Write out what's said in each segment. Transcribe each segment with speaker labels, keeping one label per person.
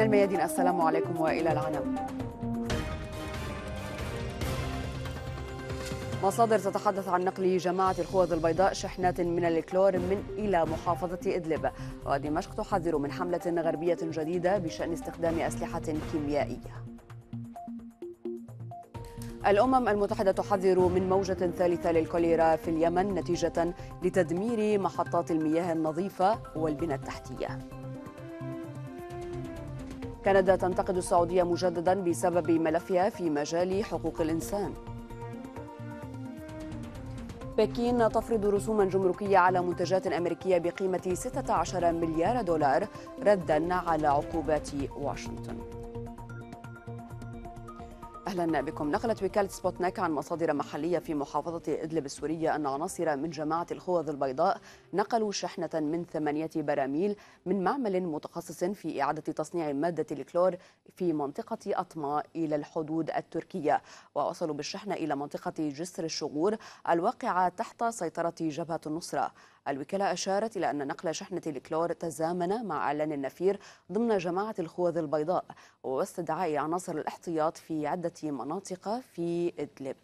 Speaker 1: من الميادين السلام عليكم والى العناوين. مصادر تتحدث عن نقل جماعة الخوذ البيضاء شحنات من الكلور من إلى محافظة إدلب ودمشق تحذر من حملة غربية جديدة بشأن استخدام أسلحة كيميائية الأمم المتحدة تحذر من موجة ثالثة للكوليرا في اليمن نتيجة لتدمير محطات المياه النظيفة والبنى التحتية كندا تنتقد السعودية مجددا بسبب ملفها في مجال حقوق الإنسان بكين تفرض رسوما جمركية على منتجات أمريكية بقيمة 16 مليار دولار ردا على عقوبات واشنطن اهلا بكم نقلت وكاله سبوتنيك عن مصادر محليه في محافظه ادلب السوريه ان عناصر من جماعه الخوذ البيضاء نقلوا شحنه من ثمانيه براميل من معمل متخصص في اعاده تصنيع ماده الكلور في منطقه اطماء الى الحدود التركيه ووصلوا بالشحنه الى منطقه جسر الشغور الواقعه تحت سيطره جبهه النصره الوكالة أشارت إلى أن نقل شحنة الكلور تزامن مع إعلان النفير ضمن جماعة الخوذ البيضاء واستدعاء عناصر الاحتياط في عدة مناطق في إدلب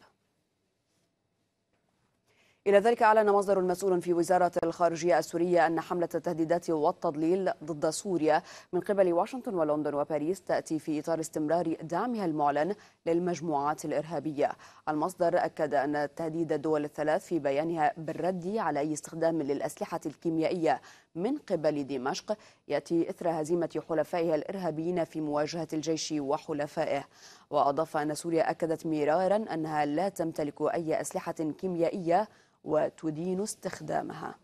Speaker 1: إلى ذلك أعلن مصدر مسؤول في وزارة الخارجية السورية أن حملة التهديدات والتضليل ضد سوريا من قبل واشنطن ولندن وباريس تأتي في إطار استمرار دعمها المعلن للمجموعات الإرهابية المصدر أكد أن تهديد الدول الثلاث في بيانها بالرد على أي استخدام للأسلحة الكيميائية من قبل دمشق يأتي إثر هزيمة حلفائها الإرهابيين في مواجهة الجيش وحلفائه وأضاف أن سوريا أكدت مرارا أنها لا تمتلك أي أسلحة كيميائية وتدين استخدامها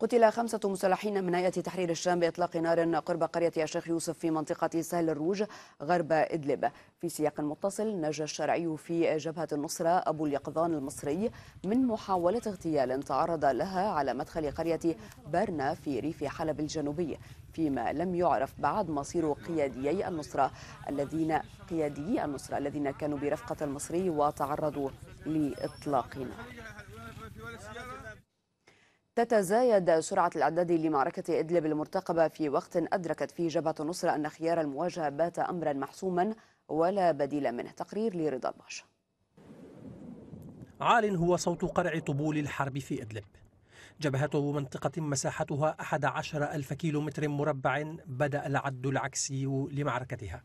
Speaker 1: قتل خمسة مسلحين من هيئة تحرير الشام بإطلاق نار قرب قرية الشيخ يوسف في منطقة سهل الروج غرب إدلب في سياق متصل نجا الشرعي في جبهة النصرة أبو اليقظان المصري من محاولة اغتيال تعرض لها على مدخل قرية برنا في ريف حلب الجنوبي فيما لم يعرف بعد مصير قياديي النصرة الذين قياديي النصرة الذين كانوا برفقة المصري وتعرضوا لإطلاق نار تتزايد سرعة الأعداد لمعركة إدلب المرتقبة في وقت أدركت فيه جبهة النصرة أن خيار المواجهة بات أمرا محسوما ولا بديل منه تقرير لرضا الباشا
Speaker 2: عال هو صوت قرع طبول الحرب في إدلب جبهته منطقة مساحتها 11 ألف كيلومتر مربع بدأ العد العكسي لمعركتها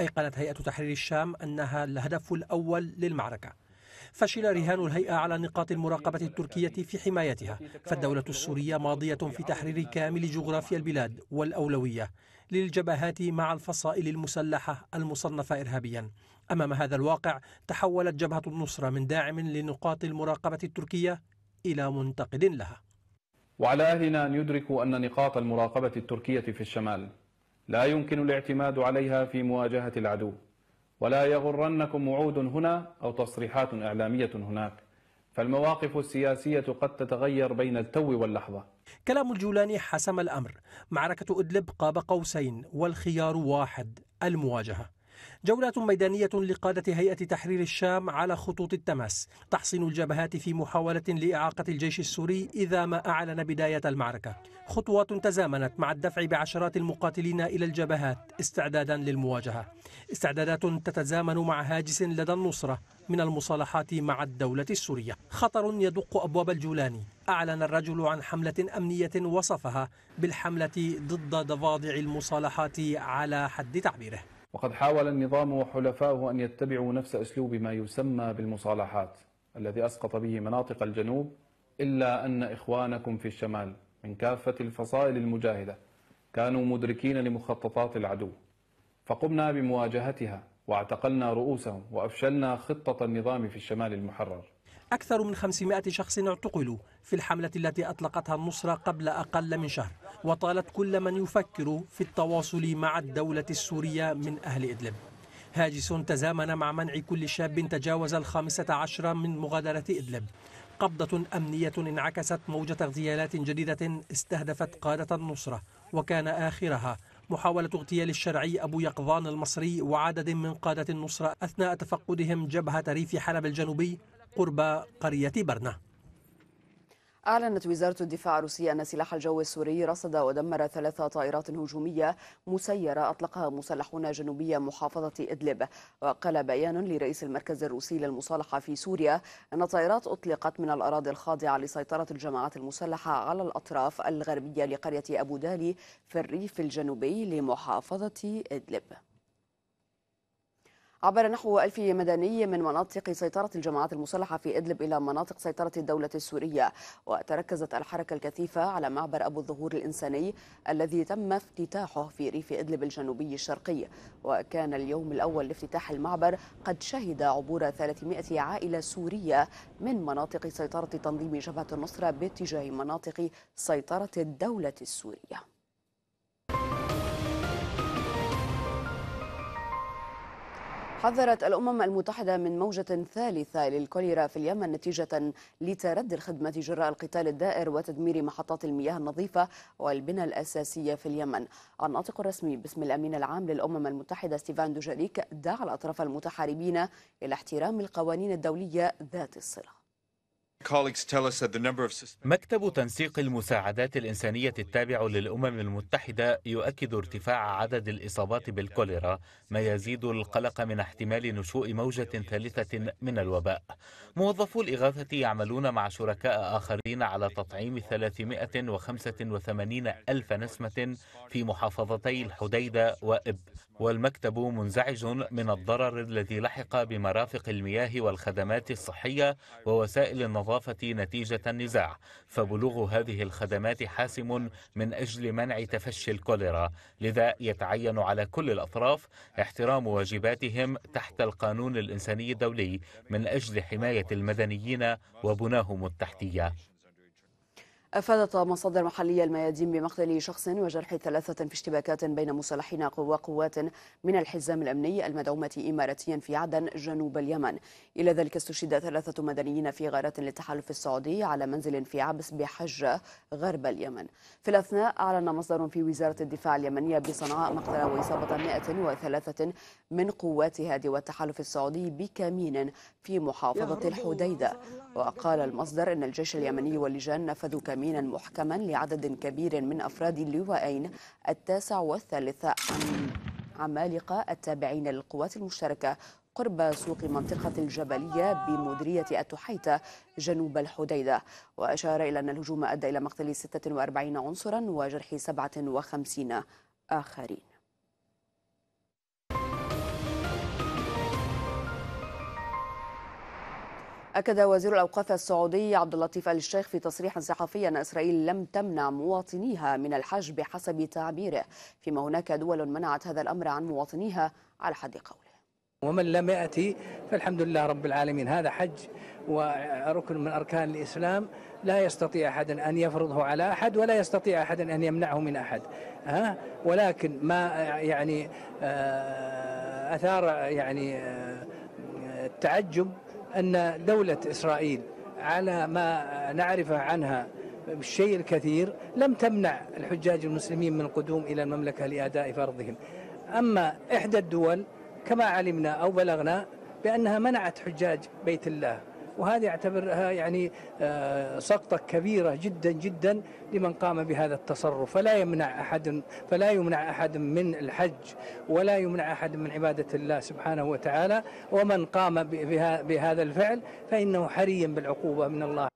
Speaker 2: أيقنت هيئة تحرير الشام أنها الهدف الأول للمعركة فشل رهان الهيئة على نقاط المراقبة التركية في حمايتها فالدولة السورية ماضية في تحرير كامل جغرافيا البلاد والأولوية للجبهات مع الفصائل المسلحة المصنفة إرهابيا أمام هذا الواقع تحولت جبهة النصرة من داعم لنقاط المراقبة التركية إلى منتقد لها وعلى أهلنا أن يدركوا أن نقاط المراقبة التركية في الشمال لا يمكن الاعتماد عليها في مواجهة العدو ولا يغرنكم وعود هنا أو تصريحات إعلامية هناك فالمواقف السياسية قد تتغير بين التو واللحظة كلام الجولاني حسم الأمر معركة إدلب قاب قوسين والخيار واحد المواجهة جولات ميدانية لقادة هيئة تحرير الشام على خطوط التماس تحصين الجبهات في محاولة لإعاقة الجيش السوري إذا ما أعلن بداية المعركة خطوات تزامنت مع الدفع بعشرات المقاتلين إلى الجبهات استعدادا للمواجهة استعدادات تتزامن مع هاجس لدى النصرة من المصالحات مع الدولة السورية خطر يدق أبواب الجولاني أعلن الرجل عن حملة أمنية وصفها بالحملة ضد ضفادع المصالحات على حد تعبيره وقد حاول النظام وحلفاؤه أن يتبعوا نفس أسلوب ما يسمى بالمصالحات
Speaker 3: الذي أسقط به مناطق الجنوب إلا أن إخوانكم في الشمال من كافة الفصائل المجاهدة كانوا مدركين لمخططات العدو
Speaker 2: فقمنا بمواجهتها واعتقلنا رؤوسهم وأفشلنا خطة النظام في الشمال المحرر أكثر من 500 شخص اعتقلوا في الحملة التي أطلقتها النصرة قبل أقل من شهر وطالت كل من يفكر في التواصل مع الدولة السورية من أهل إدلب هاجس تزامن مع منع كل شاب تجاوز الخامسة عشر من مغادرة إدلب قبضة أمنية انعكست موجة اغتيالات جديدة استهدفت قادة النصرة وكان آخرها محاولة اغتيال الشرعي أبو يقظان المصري وعدد من قادة النصرة أثناء تفقدهم جبهة ريف حلب الجنوبي قرب قرية برنة
Speaker 1: أعلنت وزارة الدفاع الروسية أن سلاح الجو السوري رصد ودمر ثلاث طائرات هجومية مسيرة أطلقها مسلحون جنوبي محافظة إدلب وقال بيان لرئيس المركز الروسي للمصالحة في سوريا أن الطائرات أطلقت من الأراضي الخاضعة لسيطرة الجماعات المسلحة على الأطراف الغربية لقرية أبو دالي في الريف الجنوبي لمحافظة إدلب عبر نحو ألف مدني من مناطق سيطرة الجماعات المسلحة في إدلب إلى مناطق سيطرة الدولة السورية وتركزت الحركة الكثيفة على معبر أبو الظهور الإنساني الذي تم افتتاحه في ريف إدلب الجنوبي الشرقي وكان اليوم الأول لافتتاح المعبر قد شهد عبور 300 عائلة سورية من مناطق سيطرة تنظيم جبهة النصرة باتجاه مناطق سيطرة الدولة السورية حذرت الأمم المتحدة من موجة ثالثة للكوليرا في اليمن نتيجة لتردي الخدمة جراء القتال الدائر وتدمير محطات المياه النظيفة والبنى الأساسية في اليمن. الناطق الرسمي باسم الأمين العام للأمم المتحدة ستيفان دوجاريك دعا الأطراف المتحاربين إلى احترام القوانين الدولية
Speaker 4: ذات الصلة.
Speaker 3: مكتب تنسيق المساعدات الإنسانية التابع للأمم المتحدة يؤكد ارتفاع عدد الإصابات بالكوليرا ما يزيد القلق من احتمال نشوء موجة ثالثة من الوباء موظفو الإغاثة يعملون مع شركاء آخرين على تطعيم 385 ألف نسمة في محافظتي الحديدة وإب والمكتب منزعج من الضرر الذي لحق بمرافق المياه والخدمات الصحية ووسائل النظافة نتيجة النزاع فبلوغ هذه الخدمات حاسم من أجل منع تفشي الكوليرا لذا يتعين على كل الأطراف احترام واجباتهم تحت القانون الإنساني الدولي من أجل حماية المدنيين وبناهم التحتية
Speaker 1: أفادت مصادر محلية الميادين بمقتل شخص وجرح ثلاثة في اشتباكات بين مسلحين وقوات من الحزام الأمني المدعومة إماراتيا في عدن جنوب اليمن إلى ذلك استشهد ثلاثة مدنيين في غارات للتحالف السعودي على منزل في عبس بحجة غرب اليمن في الأثناء أعلن مصدر في وزارة الدفاع اليمنية بصنعاء مقتل وإصابة 103 من قوات هادي والتحالف السعودي بكمين في محافظة الحديدة وقال المصدر أن الجيش اليمني واللجان نفذوا كمينا محكما لعدد كبير من أفراد اللواءين التاسع والثالث عمالقة التابعين للقوات المشتركة قرب سوق منطقة الجبلية بمديرية التحيتة جنوب الحديدة وأشار إلى أن الهجوم أدى إلى مقتل 46 عنصرا وجرح 57 آخرين أكد وزير الأوقاف السعودي عبد اللطيف آل الشيخ في تصريح صحفي أن إسرائيل لم تمنع مواطنيها من الحج بحسب تعبيره فيما هناك دول منعت هذا الأمر عن مواطنيها على حد قوله
Speaker 2: ومن لم يأتي فالحمد لله رب العالمين هذا حج وركن من أركان الإسلام لا يستطيع أحد أن يفرضه على أحد ولا يستطيع أحد أن يمنعه من أحد ها؟ ولكن ما يعني آه، أثار يعني آه، التعجب أن دولة إسرائيل على ما نعرف عنها الشيء الكثير لم تمنع الحجاج المسلمين من القدوم إلى المملكة لأداء فرضهم أما إحدى الدول كما علمنا أو بلغنا بأنها منعت حجاج بيت الله وهذا اعتبرها يعني آه، سقطة كبيرة جدا جدا لمن قام بهذا التصرف فلا يمنع أحد فلا يمنع أحد من الحج ولا يمنع أحد من عبادة الله سبحانه وتعالى ومن قام بهذا الفعل فإنه حري بالعقوبة من الله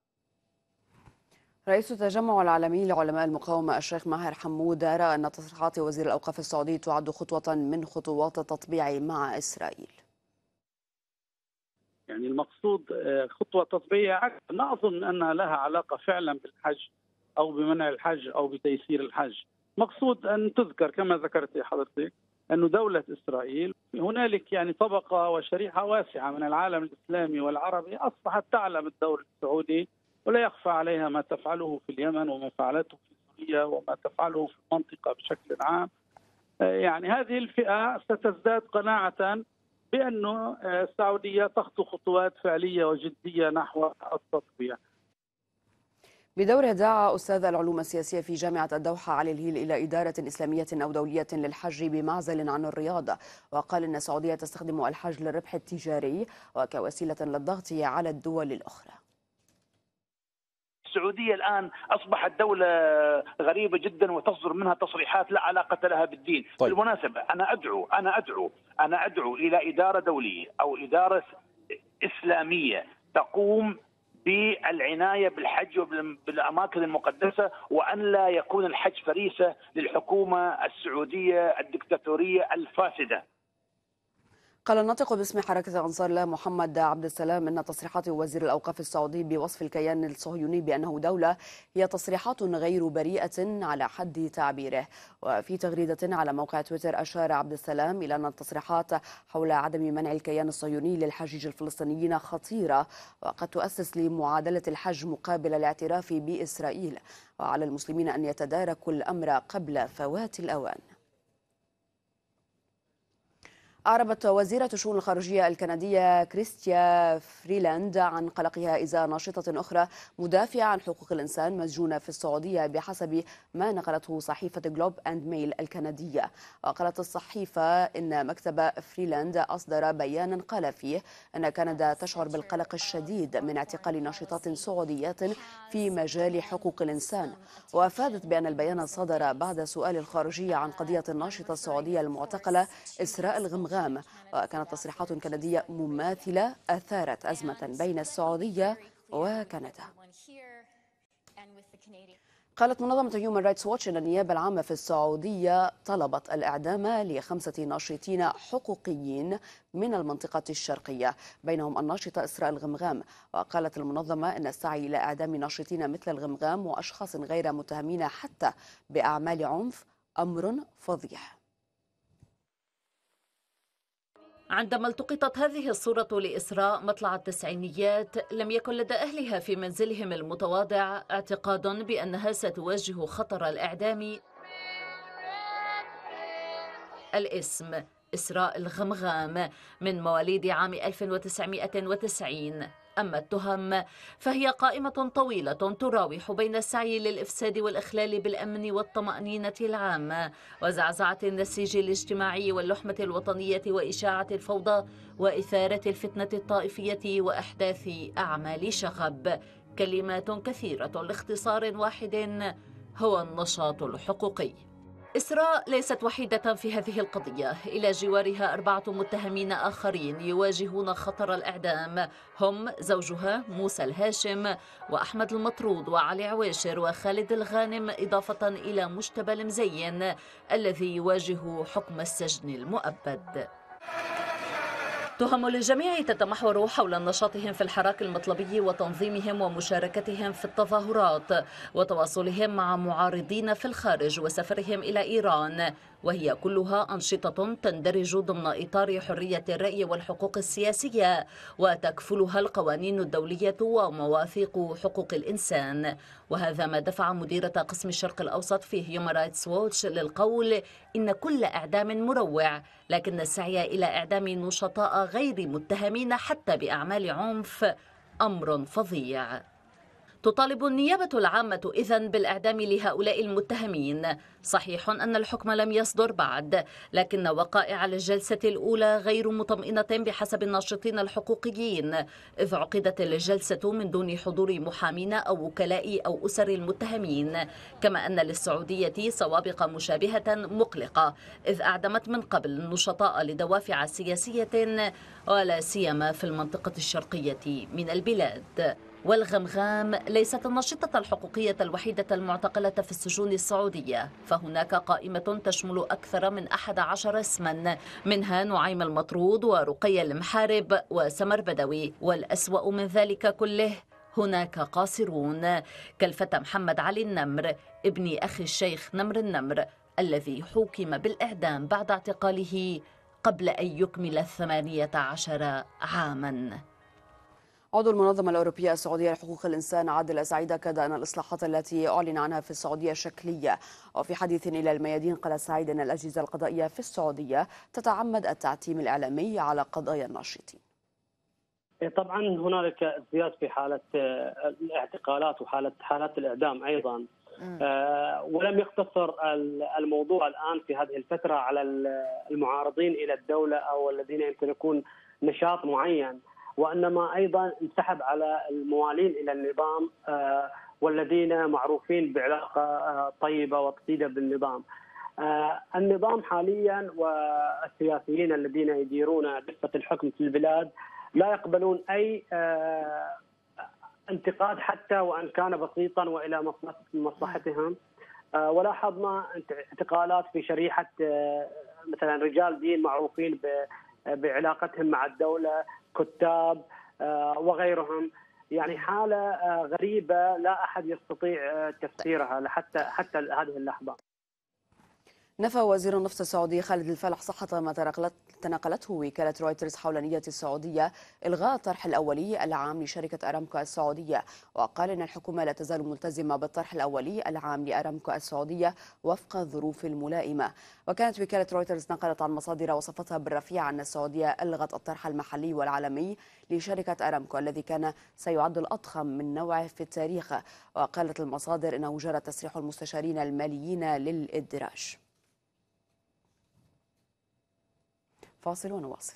Speaker 1: رئيس التجمع العالمي لعلماء المقاومة الشيخ ماهر حمود رأى أن تصريحات وزير الأوقاف السعودي تعد خطوة من خطوات التطبيع مع إسرائيل
Speaker 5: يعني المقصود آه، خطوة تطبيعية عكس لا أظن أنها لها علاقة فعلا بالحج أو بمنع الحج أو بتيسير الحج مقصود أن تذكر كما ذكرت حضرتك أن دولة إسرائيل هنالك يعني طبقة وشريحة واسعة من العالم الإسلامي والعربي أصبحت تعلم الدور السعودي ولا يخفى عليها ما تفعله في اليمن وما فعلته في سوريا وما تفعله في المنطقة بشكل عام آه، يعني هذه الفئة ستزداد قناعة بانه آه، السعوديه تخطو خطوات فعليه وجديه نحو التطبيع.
Speaker 1: بدورها دعا استاذ العلوم السياسيه في جامعه الدوحه علي الهيل الى اداره اسلاميه او دوليه للحج بمعزل عن الرياضة وقال ان السعوديه تستخدم الحج للربح التجاري وكوسيله للضغط على الدول الاخرى.
Speaker 3: السعودية الآن أصبحت دولة غريبة جدا وتصدر منها تصريحات لا علاقة لها بالدين طيب. بالمناسبة أنا أدعو أنا أدعو أنا أدعو إلى إدارة دولية أو إدارة إسلامية تقوم بالعنايه بالحج وبالاماكن المقدسه وان لا يكون الحج فريسه للحكومه السعوديه الدكتاتوريه الفاسده.
Speaker 1: قال الناطق باسم حركة أنصار الله محمد عبد السلام أن تصريحات وزير الأوقاف السعودي بوصف الكيان الصهيوني بأنه دولة هي تصريحات غير بريئة على حد تعبيره وفي تغريدة على موقع تويتر أشار عبد السلام إلى أن التصريحات حول عدم منع الكيان الصهيوني للحجيج الفلسطينيين خطيرة وقد تؤسس لمعادلة الحج مقابل الاعتراف بإسرائيل وعلى المسلمين أن يتداركوا الأمر قبل فوات الأوان أعربت وزيرة الشؤون الخارجية الكندية كريستيا فريلاند عن قلقها إذا ناشطة أخرى مدافعة عن حقوق الإنسان مسجونة في السعودية بحسب ما نقلته صحيفة جلوب أند ميل الكندية وقالت الصحيفة إن مكتب فريلاند أصدر بيانا قال فيه أن كندا تشعر بالقلق الشديد من اعتقال ناشطات سعوديات في مجال حقوق الإنسان وأفادت بأن البيان صدر بعد سؤال الخارجية عن قضية الناشطة السعودية المعتقلة إسراء الغمغ الغام وكانت تصريحات كندية مماثلة أثارت أزمة بين السعودية وكندا قالت منظمة هيومن رايتس ووتش أن النيابة العامة في السعودية طلبت الإعدام لخمسة ناشطين حقوقيين من المنطقة الشرقية بينهم الناشطة إسراء الغمغام وقالت المنظمة أن السعي إلى إعدام ناشطين مثل الغمغام وأشخاص غير متهمين حتى بأعمال عنف أمر فظيع
Speaker 4: عندما التقطت هذه الصورة لإسراء مطلع التسعينيات لم يكن لدى أهلها في منزلهم المتواضع اعتقاد بأنها ستواجه خطر الإعدام الاسم إسراء الغمغام من مواليد عام 1990 أما التهم فهي قائمة طويلة تراوح بين السعي للإفساد والإخلال بالأمن والطمأنينة العامة وزعزعة النسيج الاجتماعي واللحمة الوطنية وإشاعة الفوضى وإثارة الفتنة الطائفية وأحداث أعمال شغب كلمات كثيرة لاختصار واحد هو النشاط الحقوقي إسراء ليست وحيدة في هذه القضية إلى جوارها أربعة متهمين آخرين يواجهون خطر الإعدام هم زوجها موسى الهاشم وأحمد المطرود وعلي عواشر وخالد الغانم إضافة إلى مجتبى المزين الذي يواجه حكم السجن المؤبد تهم للجميع تتمحور حول نشاطهم في الحراك المطلبي وتنظيمهم ومشاركتهم في التظاهرات وتواصلهم مع معارضين في الخارج وسفرهم إلى إيران وهي كلها أنشطة تندرج ضمن إطار حرية الرأي والحقوق السياسية وتكفلها القوانين الدولية ومواثيق حقوق الإنسان وهذا ما دفع مديرة قسم الشرق الأوسط في هيومن رايتس ووتش للقول إن كل إعدام مروع لكن السعي إلى إعدام نشطاء غير متهمين حتى بأعمال عنف أمر فظيع تطالب النيابة العامة إذا بالإعدام لهؤلاء المتهمين صحيح أن الحكم لم يصدر بعد لكن وقائع الجلسة الأولى غير مطمئنة بحسب الناشطين الحقوقيين إذ عقدت الجلسة من دون حضور محامين أو وكلاء أو أسر المتهمين كما أن للسعودية سوابق مشابهة مقلقة إذ أعدمت من قبل النشطاء لدوافع سياسية ولا سيما في المنطقة الشرقية من البلاد والغمغام ليست النشطة الحقوقية الوحيدة المعتقلة في السجون السعودية فهناك قائمة تشمل أكثر من 11 اسما منها نعيم المطرود ورقي المحارب وسمر بدوي والأسوأ من ذلك كله هناك قاصرون كالفتى محمد علي النمر ابن أخي الشيخ نمر النمر الذي حكم بالإعدام بعد اعتقاله قبل أن يكمل الثمانية عشر عاماً عضو
Speaker 1: المنظمة الأوروبية السعودية لحقوق الإنسان عادل سعيد أكد أن الإصلاحات التي أعلن عنها في السعودية شكلية وفي حديث إلى الميادين قال سعيد أن الأجهزة القضائية في السعودية تتعمد التعتيم الإعلامي على قضايا الناشطين
Speaker 5: إيه، طبعا هنالك ازدياد في حالة آه، الاعتقالات وحالة حالات الإعدام أيضا آه، ولم يقتصر الموضوع الآن في هذه الفترة على المعارضين إلى الدولة أو الذين يمتلكون نشاط معين وانما ايضا انسحب على الموالين الى النظام آه، والذين معروفين بعلاقه آه، طيبه وطيده بالنظام. آه، النظام حاليا والسياسيين الذين يديرون دفه الحكم في البلاد لا يقبلون اي انتقاد حتى وان كان بسيطا والى مصلحتهم ولاحظنا اعتقالات في شريحه مثلا رجال دين معروفين بعلاقتهم مع الدوله كتاب آه، وغيرهم يعني حاله آه، غريبه لا احد يستطيع آه، تفسيرها حتى حتى هذه اللحظه
Speaker 1: نفى وزير النفط السعودي خالد الفلح صحة ما تناقلته وكالة رويترز حول نية السعودية إلغاء الطرح الأولي العام لشركة أرامكو السعودية وقال إن الحكومة لا تزال ملتزمة بالطرح الأولي العام لأرامكو السعودية وفق الظروف الملائمة وكانت وكالة رويترز نقلت عن مصادر وصفتها بالرفيع أن السعودية ألغت الطرح المحلي والعالمي لشركة أرامكو الذي كان سيعد الأضخم من نوعه في التاريخ وقالت المصادر إنه جرى تسريح المستشارين الماليين للإدراج فاصل ونواصل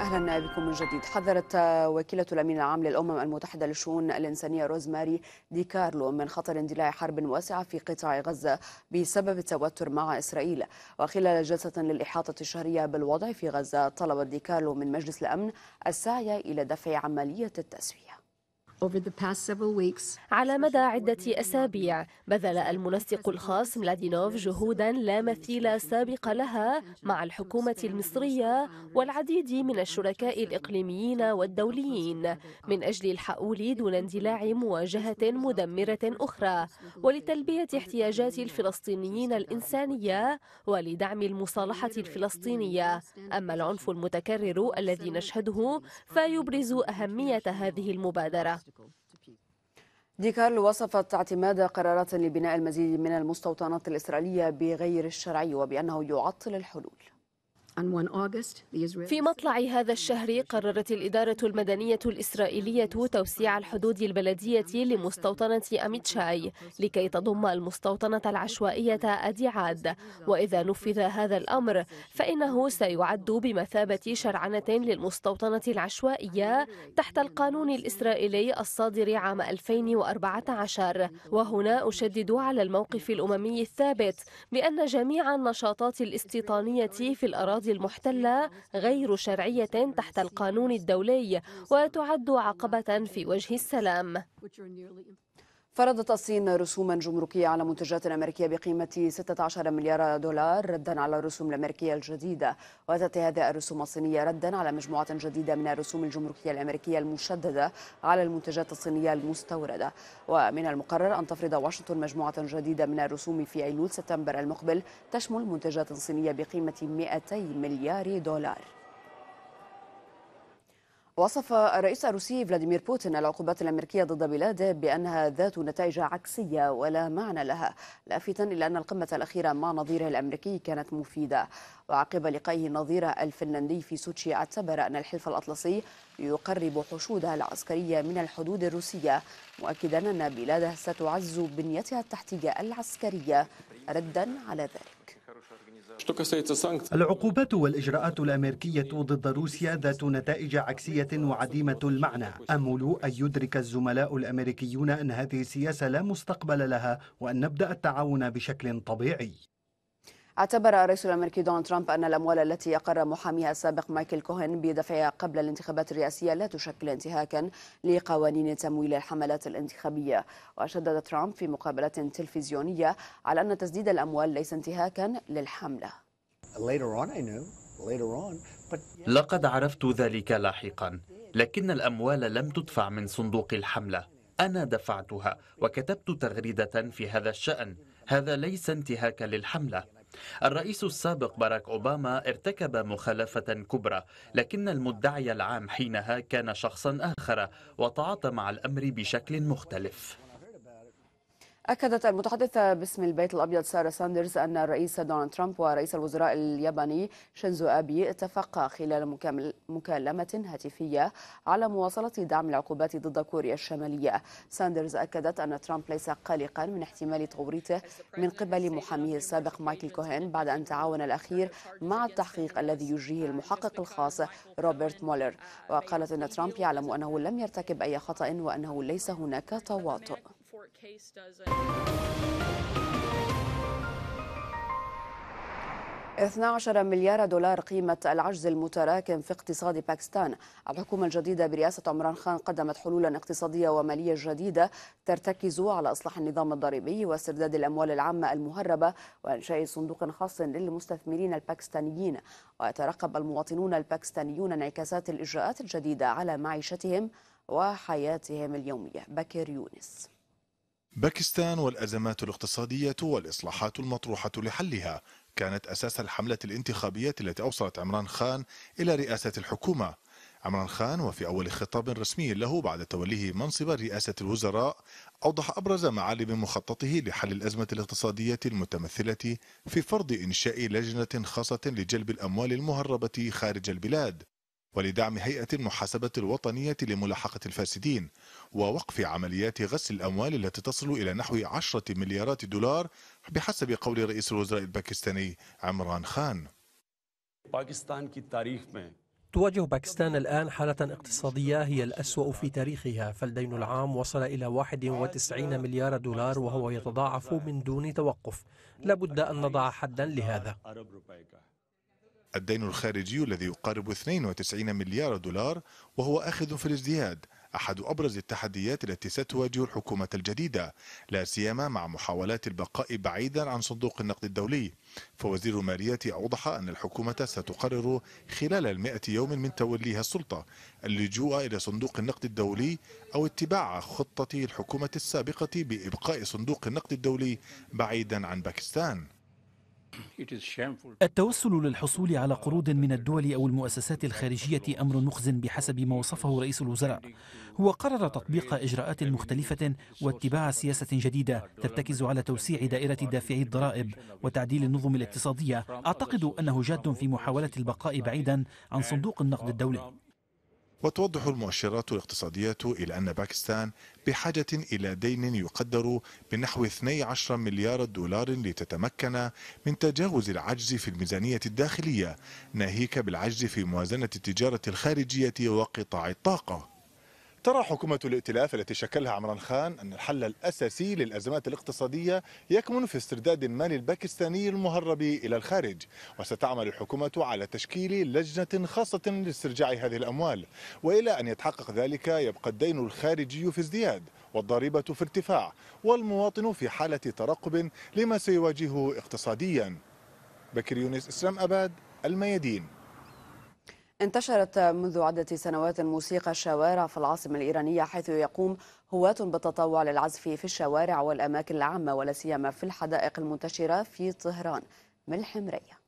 Speaker 1: اهلا بكم من جديد حذرت وكيله الامين العام للامم المتحده للشؤون الانسانيه روزماري دي كارلو من خطر اندلاع حرب واسعه في قطاع غزه بسبب التوتر مع اسرائيل وخلال جلسه للاحاطه الشهريه بالوضع في غزه طلبت دي كارلو من مجلس الامن السعي الى دفع عمليه التسويه
Speaker 6: على مدى عدة أسابيع بذل المنسق الخاص ملادينوف جهودا لا مثيل سابق لها مع الحكومة المصرية والعديد من الشركاء الإقليميين والدوليين من أجل الحؤول دون اندلاع مواجهة مدمرة أخرى ولتلبية احتياجات الفلسطينيين الإنسانية ولدعم المصالحة الفلسطينية أما العنف المتكرر الذي نشهده فيبرز أهمية هذه المبادرة
Speaker 1: دي كارل وصفت اعتماد قرارات لبناء المزيد من المستوطنات الإسرائيلية بغير الشرعي وبأنه يعطل الحلول في
Speaker 6: مطلع هذا الشهر قررت الإدارة المدنية الإسرائيلية توسيع الحدود البلدية لمستوطنة أميتشاي لكي تضم المستوطنة العشوائية أديعاد وإذا نفذ هذا الأمر فإنه سيعد بمثابة شرعنة للمستوطنة العشوائية تحت القانون الإسرائيلي الصادر عام 2014 وهنا أشدد على الموقف الأممي الثابت بأن جميع النشاطات الاستيطانية في الأراضي الأراضي المحتلة غير شرعية تحت القانون الدولي وتعد عقبة في وجه السلام
Speaker 1: فرضت الصين رسوما جمركية على منتجات أمريكية بقيمة 16 مليار دولار ردا على الرسوم الأمريكية الجديدة وتأتي هذه الرسوم الصينية ردا على مجموعة جديدة من الرسوم الجمركية الأمريكية المشددة على المنتجات الصينية المستوردة ومن المقرر أن تفرض واشنطن مجموعة جديدة من الرسوم في أيلول سبتمبر المقبل تشمل منتجات صينية بقيمة 200 مليار دولار وصف الرئيس الروسي فلاديمير بوتين العقوبات الأمريكية ضد بلاده بأنها ذات نتائج عكسية ولا معنى لها لافتا إلى أن القمة الأخيرة مع نظيره الأمريكي كانت مفيدة وعقب لقائه نظيره الفنلندي في سوتشي اعتبر أن الحلف الأطلسي يقرب حشوده العسكرية من الحدود الروسية مؤكدا أن بلاده ستعز بنيتها التحتية العسكرية ردا على ذلك
Speaker 2: العقوبات والإجراءات الأمريكية ضد روسيا ذات نتائج عكسية وعديمة المعنى أمل أن يدرك الزملاء الأمريكيون أن هذه السياسة لا مستقبل لها وأن نبدأ التعاون بشكل طبيعي
Speaker 1: اعتبر الرئيس الامريكي دونالد ترامب ان الاموال التي اقر محاميها السابق مايكل كوهن بدفعها قبل الانتخابات الرئاسيه لا تشكل انتهاكا لقوانين تمويل الحملات الانتخابيه وشدد ترامب في مقابله تلفزيونيه على ان تسديد الاموال ليس انتهاكا للحمله
Speaker 3: لقد عرفت ذلك لاحقا لكن الاموال لم تدفع من صندوق الحمله انا دفعتها وكتبت تغريده في هذا الشان هذا ليس انتهاكا للحمله الرئيس السابق باراك أوباما ارتكب مخالفة كبرى لكن المدعي العام حينها كان شخصا آخر وتعاطى مع الأمر بشكل مختلف
Speaker 1: أكدت المتحدثة باسم البيت الأبيض سارة ساندرز أن الرئيس دونالد ترامب ورئيس الوزراء الياباني شينزو أبي اتفقا خلال مكالمة هاتفية على مواصلة دعم العقوبات ضد كوريا الشمالية. ساندرز أكدت أن ترامب ليس قلقا من احتمال توريطه من قبل محاميه السابق مايكل كوهين بعد أن تعاون الأخير مع التحقيق الذي يجريه المحقق الخاص روبرت مولر. وقالت أن ترامب يعلم أنه لم يرتكب أي خطأ وأنه ليس هناك تواطؤ.
Speaker 5: court case doesn't.
Speaker 1: 12 مليار دولار قيمة العجز المتراكم في اقتصاد باكستان الحكومة الجديدة برئاسة عمران خان قدمت حلولا اقتصادية ومالية جديدة ترتكز على إصلاح النظام الضريبي واسترداد الأموال العامة المهربة وإنشاء صندوق خاص للمستثمرين الباكستانيين ويترقب المواطنون الباكستانيون انعكاسات الإجراءات الجديدة على معيشتهم وحياتهم اليومية بكر يونس
Speaker 7: باكستان والأزمات الاقتصادية والإصلاحات المطروحة لحلها كانت أساس الحملة الانتخابية التي أوصلت عمران خان إلى رئاسة الحكومة عمران خان وفي أول خطاب رسمي له بعد توليه منصب رئاسة الوزراء أوضح أبرز معالم مخططه لحل الأزمة الاقتصادية المتمثلة في فرض إنشاء لجنة خاصة لجلب الأموال المهربة خارج البلاد ولدعم هيئة المحاسبة الوطنية لملاحقة الفاسدين ووقف عمليات غسل الأموال التي تصل إلى نحو 10 مليارات دولار بحسب قول رئيس الوزراء الباكستاني عمران خان
Speaker 2: تواجه باكستان الآن حالة اقتصادية هي الأسوأ في تاريخها فالدين العام وصل إلى 91 مليار دولار وهو يتضاعف من دون توقف لابد أن نضع حدا لهذا
Speaker 7: الدين الخارجي الذي يقارب 92 مليار دولار وهو أخذ في الازدياد أحد أبرز التحديات التي ستواجه الحكومة الجديدة لا سيما مع محاولات البقاء بعيدا عن صندوق النقد الدولي فوزير الماليه أوضح أن الحكومة ستقرر خلال المائة يوم من توليها السلطة اللجوء إلى صندوق النقد الدولي أو اتباع خطة الحكومة السابقة بإبقاء صندوق النقد الدولي بعيدا عن باكستان التوسل للحصول
Speaker 3: على قروض من الدول أو المؤسسات الخارجية أمر مخز بحسب ما وصفه رئيس الوزراء هو قرر تطبيق إجراءات مختلفة واتباع سياسة جديدة ترتكز على توسيع دائرة دافعي الضرائب وتعديل النظم الاقتصادية أعتقد أنه جاد في محاولة البقاء بعيدا عن صندوق النقد الدولي
Speaker 7: وتوضح المؤشرات الاقتصادية إلى أن باكستان بحاجة إلى دين يقدر بنحو 12 مليار دولار لتتمكن من تجاوز العجز في الميزانية الداخلية ناهيك بالعجز في موازنة التجارة الخارجية وقطاع الطاقة ترى حكومة الائتلاف التي شكلها عمران خان أن الحل الأساسي للأزمات الاقتصادية يكمن في استرداد المال الباكستاني المهرب إلى الخارج وستعمل الحكومة على تشكيل لجنة خاصة لاسترجاع هذه الأموال وإلى أن يتحقق ذلك يبقى الدين الخارجي في ازدياد والضريبة في ارتفاع والمواطن في حالة ترقب لما سيواجهه اقتصاديا بكر يونس إسلام أباد الميادين
Speaker 1: انتشرت منذ عدة سنوات موسيقى الشوارع في العاصمة الإيرانية حيث يقوم هواة بالتطوع للعزف في الشوارع والأماكن العامة ولا سيما في الحدائق المنتشرة في طهران من الحمرية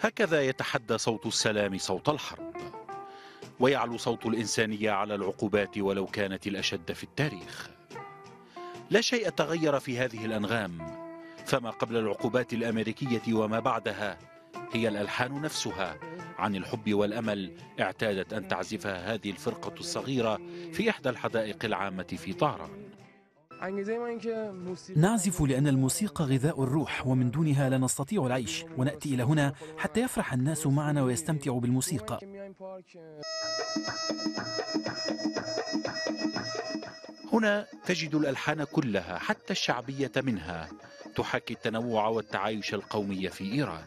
Speaker 3: هكذا يتحدى صوت السلام صوت الحرب ويعلو صوت الإنسانية على العقوبات ولو كانت الأشد في التاريخ لا شيء تغير في هذه الأنغام فما قبل العقوبات الأمريكية وما بعدها هي الألحان نفسها عن الحب والأمل اعتادت أن تعزفها هذه الفرقة الصغيرة في إحدى الحدائق العامة في طهران نعزف لأن الموسيقى غذاء الروح ومن دونها لا نستطيع العيش ونأتي إلى هنا حتى يفرح الناس معنا ويستمتعوا بالموسيقى هنا تجد الألحان كلها حتى الشعبية منها تحكي التنوع والتعايش القومي في إيران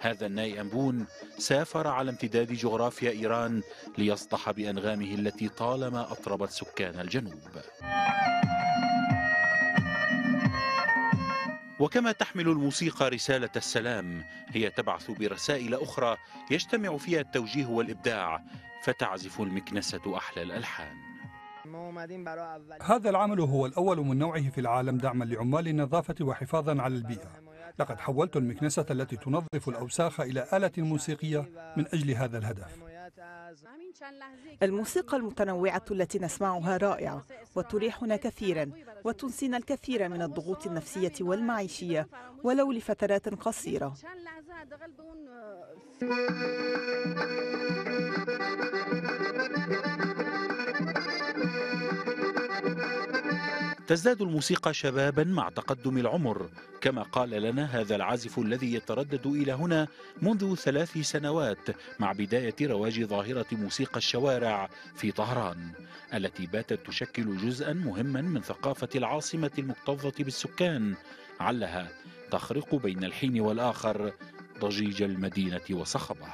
Speaker 3: هذا الناي أنبون سافر على امتداد جغرافيا إيران ليصدح بأنغامه التي طالما أطربت سكان الجنوب وكما تحمل الموسيقى رسالة السلام هي تبعث برسائل أخرى يجتمع فيها التوجيه والإبداع فتعزف المكنسة أحلى الألحان
Speaker 6: هذا العمل هو الأول من نوعه في العالم دعما لعمال النظافة وحفاظا على البيئة لقد حولت المكنسة التي تنظف الأوساخ إلى آلة موسيقية من أجل هذا الهدف الموسيقى المتنوعة التي نسمعها رائعة وتريحنا كثيرا وتنسينا الكثير من الضغوط النفسية والمعيشية ولو لفترات قصيرة
Speaker 3: تزداد الموسيقى شبابا مع تقدم العمر كما قال لنا هذا العازف الذي يتردد الى هنا منذ ثلاث سنوات مع بدايه رواج ظاهره موسيقى الشوارع في طهران التي باتت تشكل جزءا مهما من ثقافه العاصمه المكتظه بالسكان علها تخرق بين الحين والاخر ضجيج المدينه وصخبه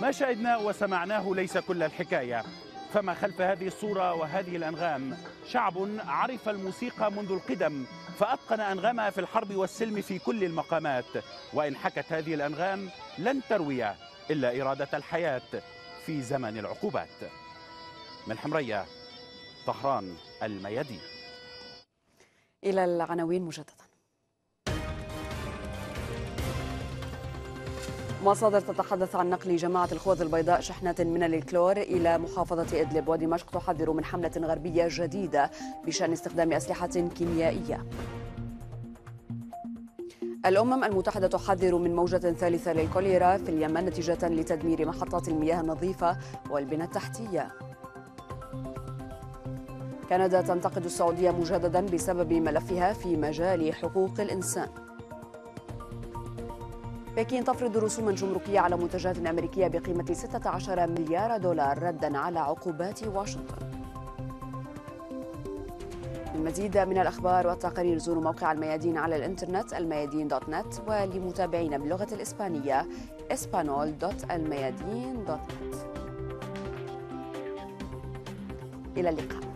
Speaker 3: ما شاهدناه وسمعناه ليس كل الحكايه فما خلف هذه الصورة وهذه الأنغام شعب عرف الموسيقى منذ القدم فأتقن أنغامها في الحرب والسلم في كل المقامات وإن حكت هذه الأنغام لن تروي إلا إرادة الحياة في زمن العقوبات من حمرية طهران الميادين
Speaker 1: إلى العناوين مجددا مصادر تتحدث عن نقل جماعة الخوذ البيضاء شحنات من الكلور إلى محافظة إدلب ودمشق تحذر من حملة غربية جديدة بشأن استخدام أسلحة كيميائية الأمم المتحدة تحذر من موجة ثالثة للكوليرا في اليمن نتيجة لتدمير محطات المياه النظيفة والبنى التحتية كندا تنتقد السعودية مجددا بسبب ملفها في مجال حقوق الإنسان بكين تفرض رسوما جمركية على منتجات أمريكية بقيمة 16 مليار دولار ردا على عقوبات واشنطن المزيد من الأخبار والتقارير زوروا موقع الميادين على الإنترنت الميادين دوت نت ولمتابعينا باللغة الإسبانية اسبانول دوت الميادين دوت نت إلى اللقاء